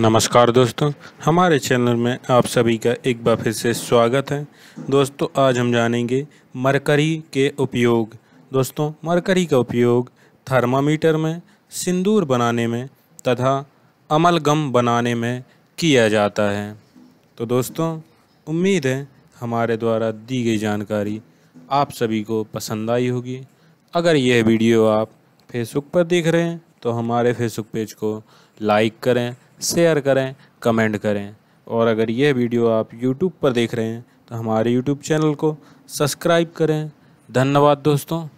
नमस्कार दोस्तों हमारे चैनल में आप सभी का एक बार फिर से स्वागत है दोस्तों आज हम जानेंगे मरकरी के उपयोग दोस्तों मरकरी का उपयोग थर्मामीटर में सिंदूर बनाने में तथा अमलगम बनाने में किया जाता है तो दोस्तों उम्मीद है हमारे द्वारा दी गई जानकारी आप सभी को पसंद आई होगी अगर यह वीडियो आप फेसबुक पर देख रहे हैं तो हमारे फेसबुक पेज को लाइक करें शेयर करें कमेंट करें और अगर यह वीडियो आप यूट्यूब पर देख रहे हैं तो हमारे यूट्यूब चैनल को सब्सक्राइब करें धन्यवाद दोस्तों